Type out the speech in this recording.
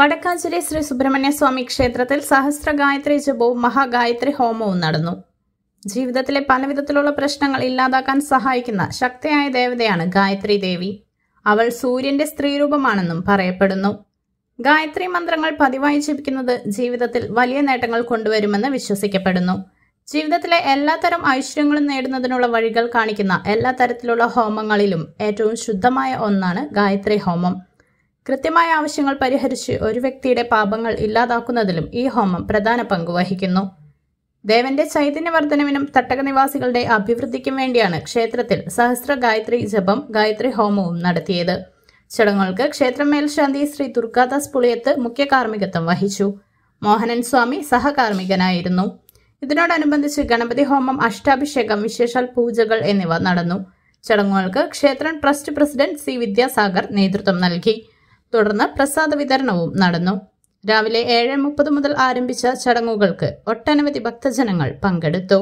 വടക്കാഞ്ചേരി ശ്രീ സുബ്രഹ്മണ്യ സ്വാമി ക്ഷേത്രത്തിൽ സഹസ്ര ഗായത്രി ജപവും മഹാഗായത്രി ഹോമവും നടന്നു ജീവിതത്തിലെ പലവിധത്തിലുള്ള പ്രശ്നങ്ങൾ ഇല്ലാതാക്കാൻ സഹായിക്കുന്ന ശക്തിയായ ദേവതയാണ് ഗായത്രി ദേവി അവൾ സൂര്യന്റെ സ്ത്രീരൂപമാണെന്നും പറയപ്പെടുന്നു ഗായത്രി മന്ത്രങ്ങൾ പതിവായി ജപിക്കുന്നത് ജീവിതത്തിൽ വലിയ നേട്ടങ്ങൾ കൊണ്ടുവരുമെന്ന് വിശ്വസിക്കപ്പെടുന്നു ജീവിതത്തിലെ എല്ലാത്തരം ഐശ്വര്യങ്ങളും നേടുന്നതിനുള്ള വഴികൾ കാണിക്കുന്ന എല്ലാ തരത്തിലുള്ള ഹോമങ്ങളിലും ഏറ്റവും ശുദ്ധമായ ഒന്നാണ് ഗായത്രി ഹോമം കൃത്യമായ ആവശ്യങ്ങൾ പരിഹരിച്ച് ഒരു വ്യക്തിയുടെ പാപങ്ങൾ ഇല്ലാതാക്കുന്നതിലും ഈ ഹോമം പ്രധാന പങ്ക് വഹിക്കുന്നു ദേവന്റെ ചൈതന്യവർദ്ധനവിനും തട്ടക നിവാസികളുടെ അഭിവൃദ്ധിക്കും വേണ്ടിയാണ് ക്ഷേത്രത്തിൽ സഹസ്ര ഗായത്രി ജപം ഗായത്രി ഹോമവും നടത്തിയത് ചടങ്ങുകൾക്ക് ക്ഷേത്രം മേൽശാന്തി ശ്രീ ദുർഗാദാസ് പുളിയത്ത് മുഖ്യ കാർമ്മികത്വം വഹിച്ചു മോഹനൻ സ്വാമി സഹകാർമ്മികനായിരുന്നു ഇതിനോടനുബന്ധിച്ച് ഗണപതി ഹോമം അഷ്ടാഭിഷേകം വിശേഷാൽ പൂജകൾ എന്നിവ നടന്നു ചടങ്ങുകൾക്ക് ക്ഷേത്രം ട്രസ്റ്റ് പ്രസിഡന്റ് സി വിദ്യാസാഗർ നേതൃത്വം നൽകി തുടർന്ന് പ്രസാദ വിതരണവും നടന്നു രാവിലെ ഏഴ് മുപ്പത് മുതൽ ആരംഭിച്ച ചടങ്ങുകൾക്ക് ഒട്ടനവധി ഭക്തജനങ്ങൾ പങ്കെടുത്തു